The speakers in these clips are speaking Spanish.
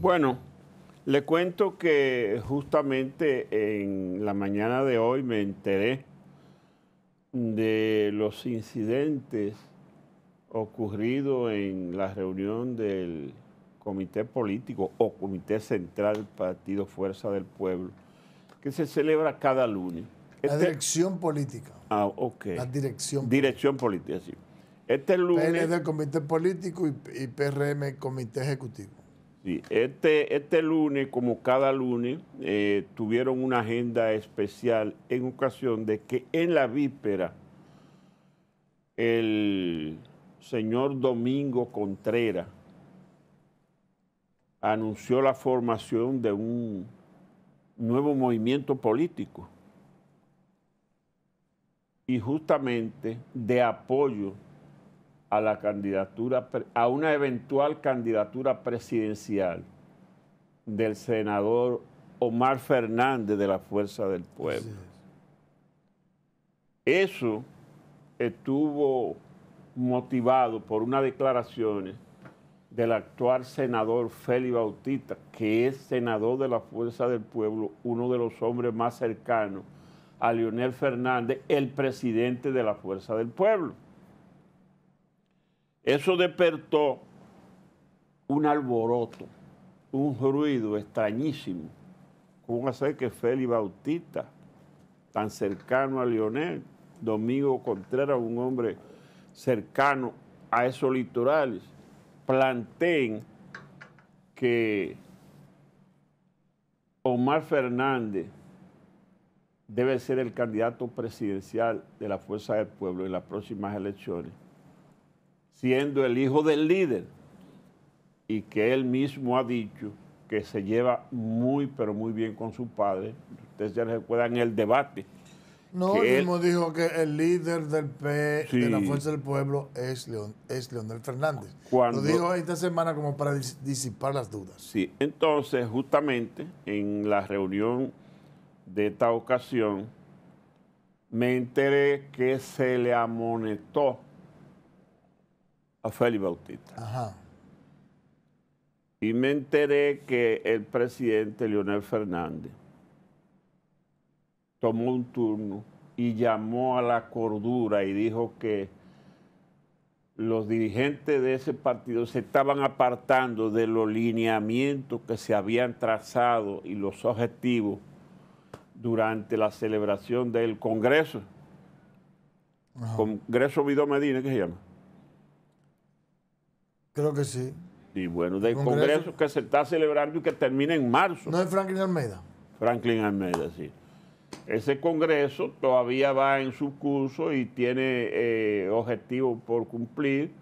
Bueno, le cuento que justamente en la mañana de hoy me enteré de los incidentes ocurridos en la reunión del Comité Político o Comité Central Partido Fuerza del Pueblo, que se celebra cada lunes. La este- dirección política. Ah, ok. La dirección. Dirección política, sí. Este lunes. del Comité Político y PRM, Comité Ejecutivo este, este lunes, como cada lunes, eh, tuvieron una agenda especial en ocasión de que en la víspera el señor Domingo Contreras anunció la formación de un nuevo movimiento político y justamente de apoyo a la candidatura a una eventual candidatura presidencial del senador Omar Fernández de la Fuerza del Pueblo. Eso estuvo motivado por unas declaraciones del actual senador Félix Bautista, que es senador de la Fuerza del Pueblo, uno de los hombres más cercanos a Leonel Fernández, el presidente de la Fuerza del Pueblo. Eso despertó un alboroto, un ruido extrañísimo. ¿Cómo ser que Félix Bautista, tan cercano a Lionel, Domingo Contreras, un hombre cercano a esos litorales, planteen que Omar Fernández debe ser el candidato presidencial de la Fuerza del Pueblo en las próximas elecciones? siendo el hijo del líder y que él mismo ha dicho que se lleva muy, pero muy bien con su padre. Ustedes ya recuerdan el debate. No, él mismo dijo que el líder del P de la Fuerza del Pueblo es, Leon, es Leonel Fernández. Lo dijo esta semana como para disipar las dudas. Sí, entonces justamente en la reunión de esta ocasión me enteré que se le amonestó Félix Bautista. Y me enteré que el presidente Leonel Fernández tomó un turno y llamó a la cordura y dijo que los dirigentes de ese partido se estaban apartando de los lineamientos que se habían trazado y los objetivos durante la celebración del Congreso. Congreso Vidomedina, Medina, ¿qué se llama? Creo que sí. Y bueno, del Congreso, que se está celebrando y que termina en marzo. No es Franklin Almeida. Franklin Almeida, sí. Ese Congreso todavía va en su curso y tiene eh, objetivos por cumplir.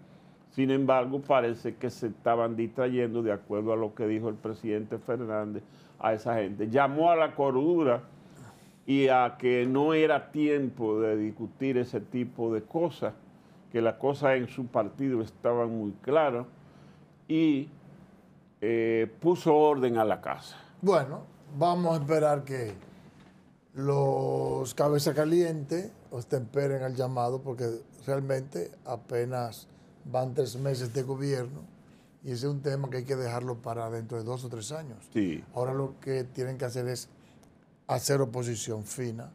Sin embargo, parece que se estaban distrayendo, de acuerdo a lo que dijo el presidente Fernández, a esa gente. Llamó a la cordura y a que no era tiempo de discutir ese tipo de cosas que las cosas en su partido estaba muy clara y eh, puso orden a la casa. Bueno, vamos a esperar que los cabeza caliente ostemperen al llamado porque realmente apenas van tres meses de gobierno y ese es un tema que hay que dejarlo para dentro de dos o tres años. Sí. Ahora lo que tienen que hacer es hacer oposición fina,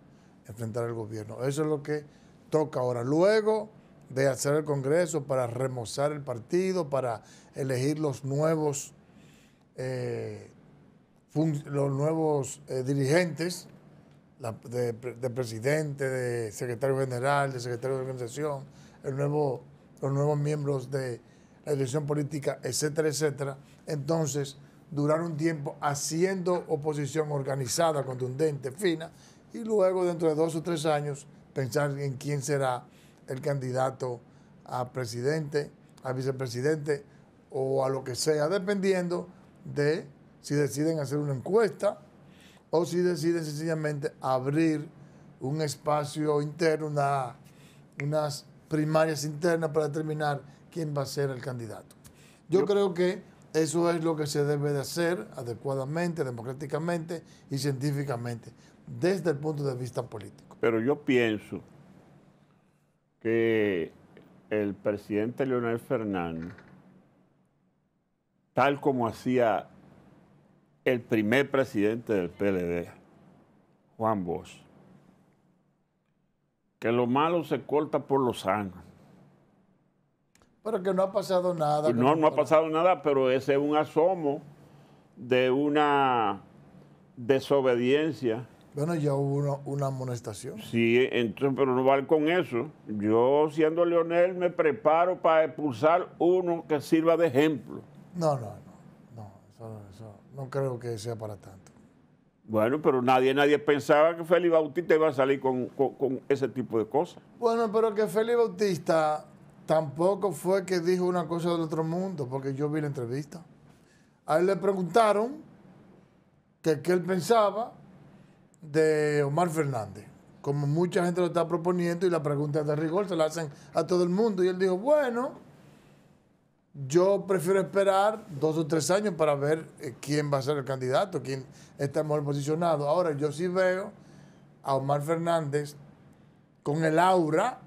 enfrentar al gobierno. Eso es lo que toca ahora. Luego de hacer el Congreso para remozar el partido, para elegir los nuevos, eh, los nuevos eh, dirigentes, de, presidente, de secretario general, de secretario de organización, el nuevo, los nuevos miembros de la dirección política, etcétera, etcétera. Entonces, durar un tiempo haciendo oposición organizada, contundente, fina, y luego dentro de dos o tres años pensar en quién será el candidato a presidente, a vicepresidente o a lo que sea, dependiendo de si deciden hacer una encuesta o si deciden sencillamente abrir un espacio interno, unas primarias internas para determinar quién va a ser el candidato. Yo, Yo creo que eso es lo que se debe de hacer adecuadamente, democráticamente y científicamente desde el punto de vista político. Pero yo pienso que el presidente Leonel Fernández, tal como hacía el primer presidente del PLD, Juan Bosch, que lo malo se corta por los sano. Pero que no ha pasado nada. no, no ha pasado nada, pero ese es un asomo de una desobediencia bueno, ya hubo una, amonestación. Sí, entonces, pero no vale con eso. Yo, siendo Leonel, me preparo para expulsar uno que sirva de ejemplo. No, no, no. No, eso, no creo que sea para tanto. Bueno, pero nadie, nadie pensaba que Félix Bautista iba a salir con, ese tipo de cosas. Bueno, pero que Félix Bautista tampoco fue que dijo una cosa del otro mundo, porque yo vi la entrevista. A él le preguntaron que qué él pensaba de Omar Fernández, como mucha gente lo está proponiendo y la pregunta de rigor se la hacen a todo el mundo. Y él dijo, bueno, yo prefiero esperar dos o tres años para ver eh, quién va a ser el candidato, quién está mejor posicionado. Ahora, yo sí veo a Omar Fernández con el aura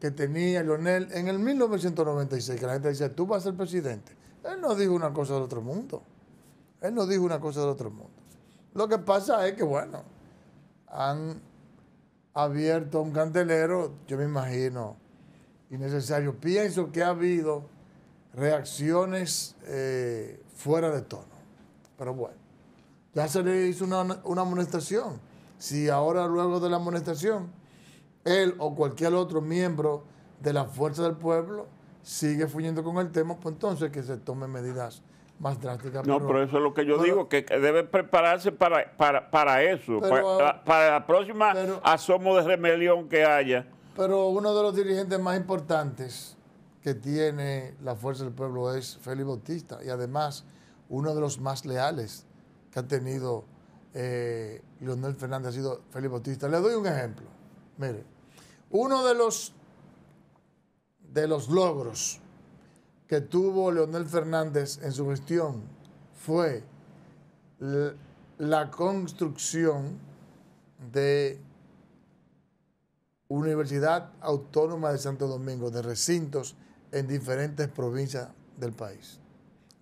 que tenía Lionel en el 1996, que la gente decía, tú vas a ser presidente. Él no dijo una cosa del otro mundo. Él no dijo una cosa del otro mundo. Lo que pasa es que, bueno, han abierto un candelero, yo me imagino, innecesario. Pienso que ha habido reacciones eh, fuera de tono. Pero bueno, ya se le hizo una, amonestación. Si ahora luego de la amonestación, él o cualquier otro miembro de la fuerza del pueblo sigue fuyendo con el tema, pues entonces que se tomen medidas más drástica. No, pero, eso es lo que yo digo, que debe prepararse para, para, eso, para, la próxima asomo de rebelión que haya. Pero uno de los dirigentes más importantes que tiene la Fuerza del Pueblo es Félix Bautista y además uno de los más leales que ha tenido eh, Leonel Fernández ha sido Félix Bautista. Le doy un ejemplo. Mire, uno de los, de los logros que tuvo Leonel Fernández en su gestión fue la construcción de Universidad Autónoma de Santo Domingo, de recintos en diferentes provincias del país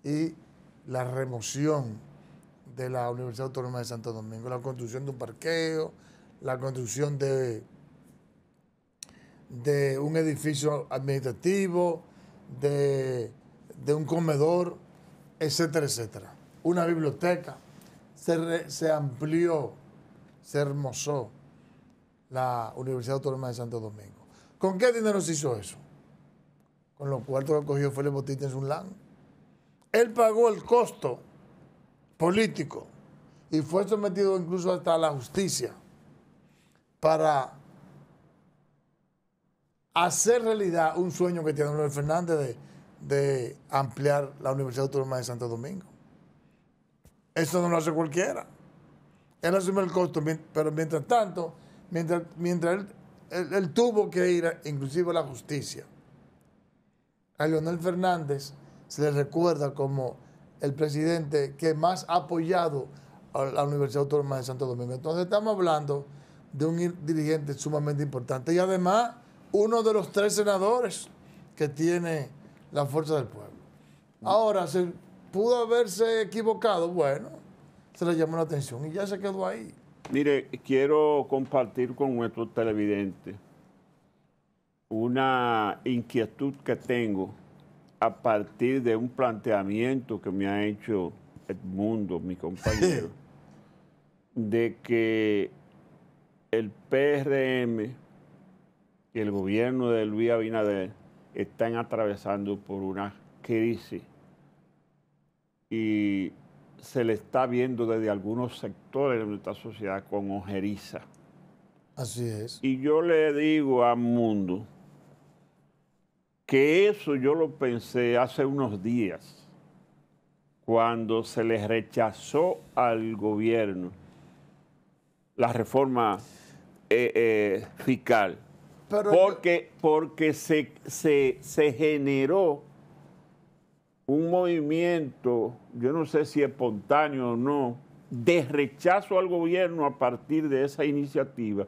y la remoción de la Universidad Autónoma de Santo Domingo, la construcción de un parqueo, la construcción de, de un edificio administrativo, de, un comedor, etcétera, etcétera. Una biblioteca. Se, amplió, se hermosó la Universidad Autónoma de Santo Domingo. ¿Con qué dinero se hizo eso? Con los cuartos que cogió Félix Bautista en Zulán. Él pagó el costo político y fue sometido incluso hasta la justicia para hacer realidad un sueño que tiene Leonel Fernández de, ampliar la Universidad Autónoma de Santo Domingo. Eso no lo hace cualquiera. Él asume el costo, pero mientras tanto, mientras, mientras él, tuvo que ir inclusive a la justicia, a Leonel Fernández se le recuerda como el presidente que más ha apoyado a la Universidad Autónoma de Santo Domingo. Entonces estamos hablando de un dirigente sumamente importante y además uno de los tres senadores que tiene la fuerza del pueblo. Ahora, se pudo haberse equivocado, bueno, se le llamó la atención y ya se quedó ahí. Mire, quiero compartir con nuestro televidente una inquietud que tengo a partir de un planteamiento que me ha hecho Edmundo, mi compañero, de que el PRM y el gobierno de Luis Abinader están atravesando por una crisis y se le está viendo desde algunos sectores de nuestra sociedad con ojeriza. Así es. Y yo le digo al mundo que eso yo lo pensé hace unos días, cuando se le rechazó al gobierno la reforma eh, eh, fiscal porque, porque se, se, se generó un movimiento, yo no sé si espontáneo o no, de rechazo al gobierno a partir de esa iniciativa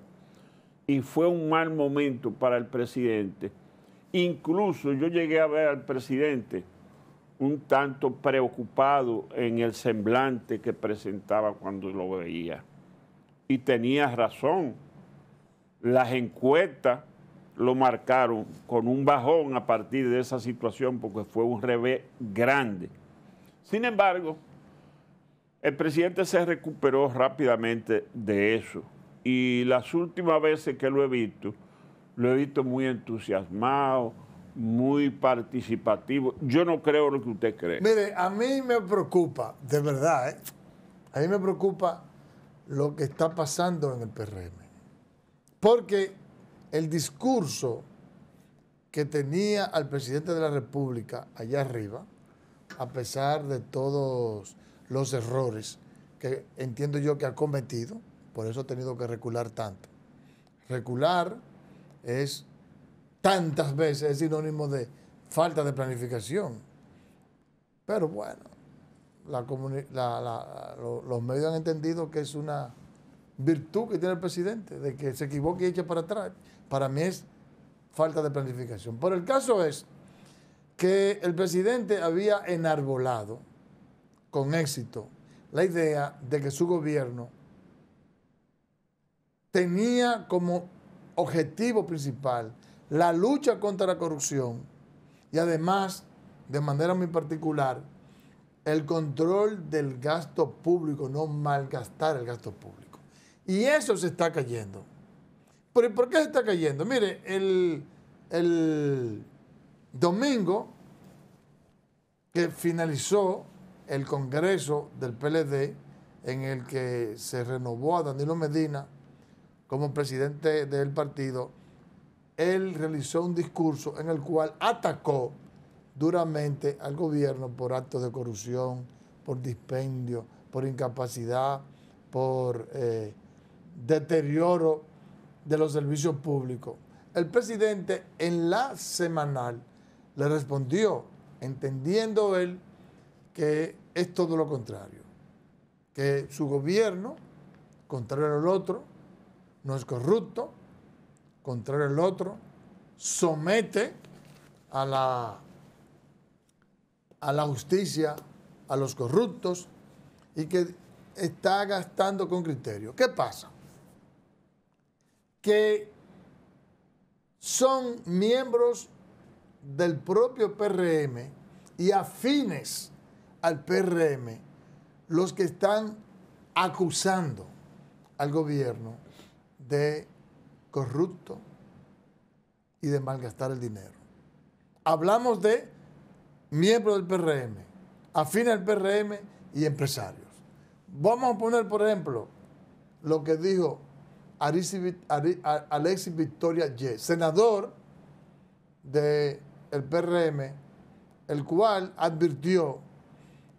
y fue un mal momento para el presidente. Incluso yo llegué a ver al presidente un tanto preocupado en el semblante que presentaba cuando lo veía. Y tenía razón. Las encuestas lo marcaron con un bajón a partir de esa situación porque fue un revés grande. Sin embargo, el presidente se recuperó rápidamente de eso y las últimas veces que lo he visto, lo he visto muy entusiasmado, muy participativo. Yo no creo lo que usted cree. Mire, a mí me preocupa, de verdad, ¿eh? a mí me preocupa lo que está pasando en el PRM. Porque el discurso que tenía al presidente de la República allá arriba, a pesar de todos los errores que entiendo yo que ha cometido, por eso ha tenido que recular tanto. Recular es tantas veces sinónimo de falta de planificación. Pero bueno, los medios han entendido que es una virtud que tiene el presidente, de que se equivoque y eche para atrás, para mí es falta de planificación. Pero el caso es que el presidente había enarbolado con éxito la idea de que su gobierno tenía como objetivo principal la lucha contra la corrupción y además, de manera muy particular, el control del gasto público, no malgastar el gasto público. Y eso se está cayendo. ¿Pero por qué se está cayendo? Mire, el, domingo que finalizó el Congreso del PLD, en el que se renovó a Danilo Medina como presidente del partido, él realizó un discurso en el cual atacó duramente al gobierno por actos de corrupción, por dispendio, por incapacidad, por eh, deterioro de los servicios públicos. El presidente en la semanal le respondió, entendiendo él que es todo lo contrario, que su gobierno, contrario al otro, no es corrupto, contrario al otro, somete a la, a la justicia a los corruptos y que está gastando con criterio. ¿Qué pasa? que son miembros del propio PRM y afines al PRM los que están acusando al gobierno de corrupto y de malgastar el dinero. Hablamos de miembros del PRM, afines al PRM y empresarios. Vamos a poner, por ejemplo, lo que dijo Alexis Victoria Y, senador del PRM, el cual advirtió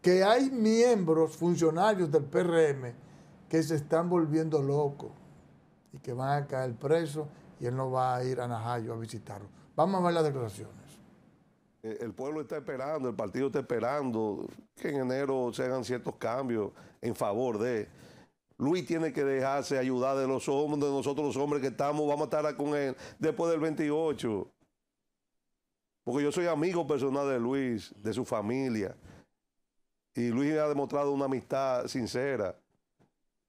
que hay miembros, funcionarios del PRM, que se están volviendo locos y que van a caer presos y él no va a ir a Najayo a visitarlo. Vamos a ver las declaraciones. Eh, el pueblo está esperando, el partido está esperando que en enero se hagan ciertos cambios en favor de... Luis tiene que dejarse ayudar de los hombres, de nosotros los hombres que estamos, vamos a estar con él después del 28. Porque yo soy amigo personal de Luis, de su familia. Y Luis ha demostrado una amistad sincera.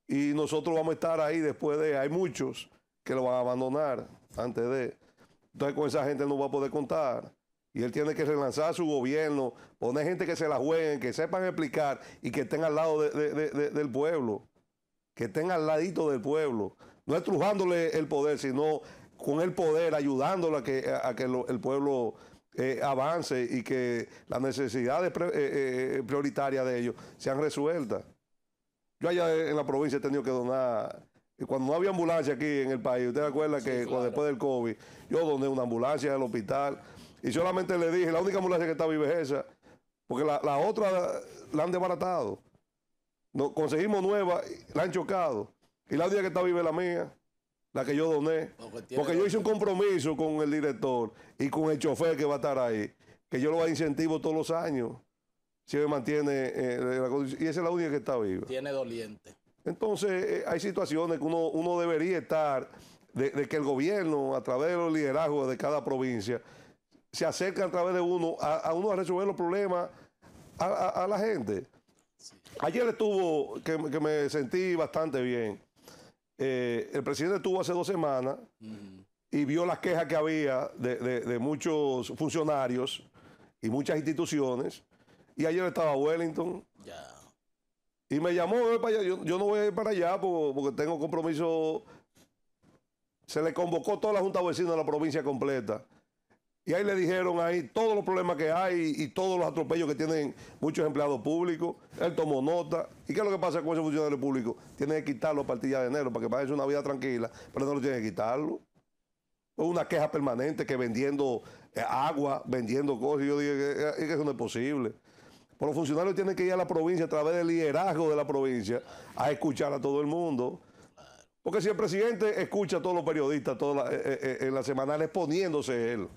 Y nosotros vamos a estar ahí después de... Hay muchos que lo van a abandonar antes de... Entonces con esa gente no va a poder contar. Y él tiene que relanzar su gobierno, poner gente que se la jueguen, que sepan explicar y que estén al lado del pueblo que estén al ladito del pueblo, no estrujándole el poder, sino con el poder ayudándole a que, el pueblo eh, avance y que las necesidades eh, eh, prioritarias de ellos sean resueltas. Yo allá en la provincia he tenido que donar, cuando no había ambulancia aquí en el país, usted recuerda que después del COVID, yo doné una ambulancia al hospital y solamente le dije, la única ambulancia que está viva es esa, porque la otra la han desbaratado no conseguimos nueva, la han chocado. Y la única que está es la mía, la que yo doné. Pues Porque, yo hice un compromiso con el director y con el chofer que va a estar ahí, que yo lo incentivo todos los años. Si me mantiene eh, la Y esa es la única que está viva. Tiene doliente. Entonces, eh, hay situaciones que uno, uno debería estar, de, que el gobierno, a través de los liderazgos de cada provincia, se acerca a través de uno, a, uno a resolver los problemas a la gente. Ayer estuvo, que, que me sentí bastante bien. Eh, el presidente estuvo hace dos semanas y vio las quejas que había de, muchos funcionarios y muchas instituciones. Y ayer estaba Wellington. Y me llamó, para allá. Yo, no voy a ir para allá porque tengo compromiso. Se le convocó toda la Junta Vecina de la provincia completa y ahí le dijeron ahí todos los problemas que hay y todos los atropellos que tienen muchos empleados públicos. Él tomó nota. ¿Y qué es lo que pasa con esos funcionarios públicos? Tienen que quitarlo a partir de enero para que pasen una vida tranquila, pero no lo tienen que quitarlo. Es una queja permanente que vendiendo eh, agua, vendiendo cosas. Yo dije eh, que, eso no es posible. Pero los funcionarios tienen que ir a la provincia a través del liderazgo de la provincia a escuchar a todo el mundo. Porque si el presidente escucha a todos los periodistas en la, eh, en las semanales poniéndose él.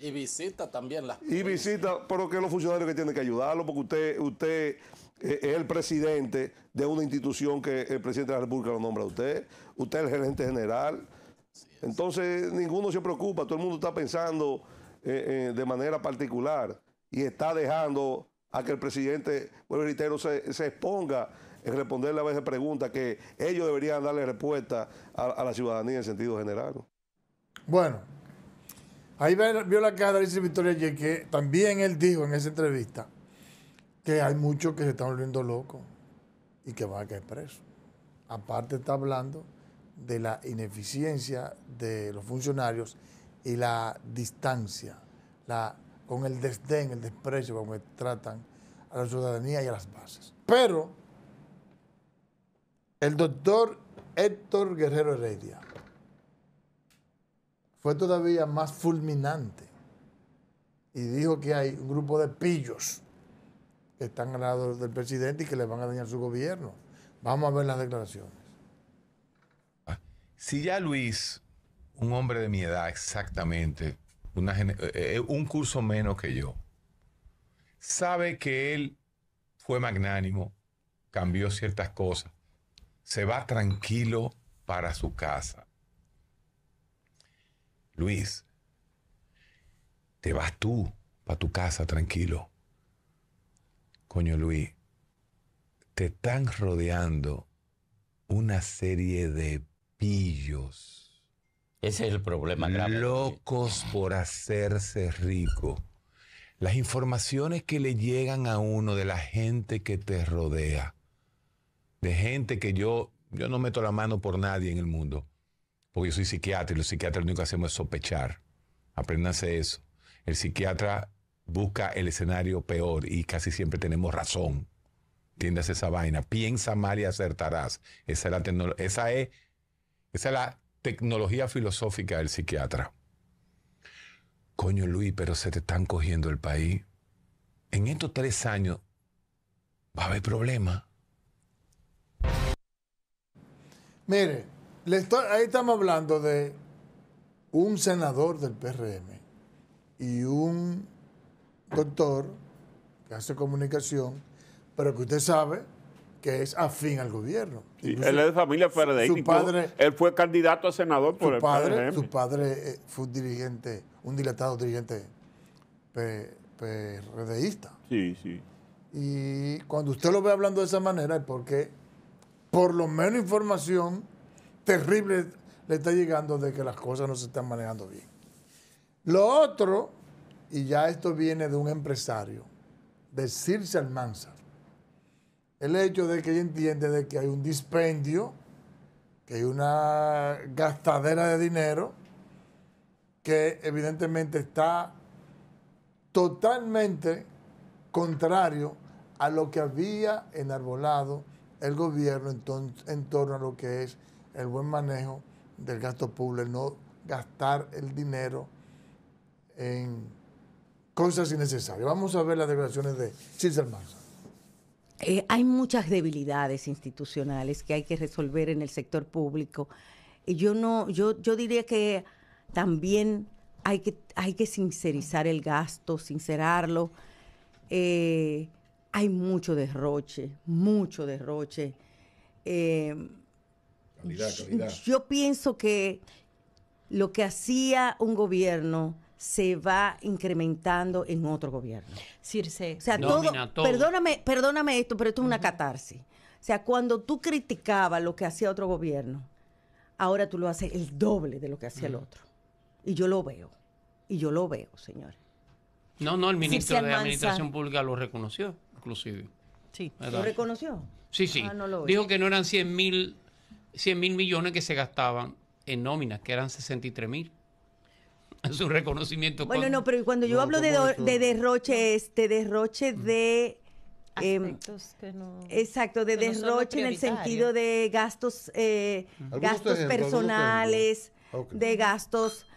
Y visita también las... Y visita, pero que los funcionarios que tienen que ayudarlo, porque usted, usted eh, es el presidente de una institución que el presidente de la República lo nombra a usted, usted es el gerente general. Entonces, ninguno se preocupa, todo el mundo está pensando eh, eh, de manera particular y está dejando a que el presidente, vuelvo reitero, se, se exponga en responderle a veces preguntas que ellos deberían darle respuesta a la ciudadanía en sentido general. Bueno, Ahí vio la cara, dice Victoria y que también él dijo en esa entrevista que hay muchos que se están volviendo locos y que van a caer presos. Aparte está hablando de la ineficiencia de los funcionarios y la distancia, la, con el desdén, el desprecio con que tratan a la ciudadanía y a las bases. Pero el doctor Héctor Guerrero Heredia, fue todavía más fulminante y dijo que hay un grupo de pillos que están al lado del presidente y que le van a dañar su gobierno. Vamos a ver las declaraciones. Ah, si ya Luis, un hombre de mi edad exactamente, eh, eh, eh, un curso menos que yo, sabe que él fue magnánimo, cambió ciertas cosas, se va tranquilo para su casa. Luis, te vas tú para tu casa tranquilo. Coño Luis, te están rodeando una serie de pillos. Ese es el problema Locos por hacerse rico. Las informaciones que le llegan a uno de la gente que te rodea, de gente que yo, yo no meto la mano por nadie en el mundo, porque yo soy psiquiatra y los psiquiatras lo único que hacemos es sospechar. Apréndanse eso. El psiquiatra busca el escenario peor y casi siempre tenemos razón. Entiendas esa vaina. Piensa mal y acertarás. Esa es la, esa es la tecnología filosófica del psiquiatra. Coño Luis, pero se te están cogiendo el país. En estos tres años va a haber problema. Mire, ahí estamos hablando de un senador del PRM y un doctor que hace comunicación, pero que usted sabe que es afín al gobierno. él es de familia Su padre, él fue candidato a senador por el PRM. Su padre eh, fue dirigente, un dilatado dirigente PRDista. Sí, sí. Y cuando usted lo ve hablando de esa manera es porque por lo menos información terrible le está llegando de que las cosas no se están manejando bien. Lo otro, y ya esto viene de un empresario, de Circe Almanza, el hecho de que ella entiende de que hay un dispendio, que hay una gastadera de dinero, que evidentemente está totalmente contrario a lo que había enarbolado el gobierno en torno a lo que es el buen manejo del gasto público, no gastar el dinero en cosas innecesarias. Vamos a ver las declaraciones de César eh, hay muchas debilidades institucionales que hay que resolver en el sector público. yo no, yo, yo diría que también hay que, hay que sincerizar el gasto, sincerarlo. Eh, hay mucho derroche, mucho derroche. Eh, yo pienso que lo que hacía un gobierno se va incrementando en otro gobierno. Circe. Perdóname, perdóname esto, pero esto es una catarsis. O sea, cuando tú criticabas lo que hacía otro gobierno, ahora tú lo haces el doble de lo que hacía el otro. Y yo lo veo. Y yo lo veo, señores. No, no, el ministro de Administración Pública lo reconoció, inclusive. Sí. ¿Lo reconoció? Sí, sí. Ah, Dijo que no eran 100 mil 100 mil millones que se gastaban en nóminas, que eran 63 mil. Es un reconocimiento. Bueno, no, pero cuando yo hablo de, de derroche, este, derroche mm. de... Em, que no, exacto, de derroche en el sentido de gastos, gastos eh, personales, de gastos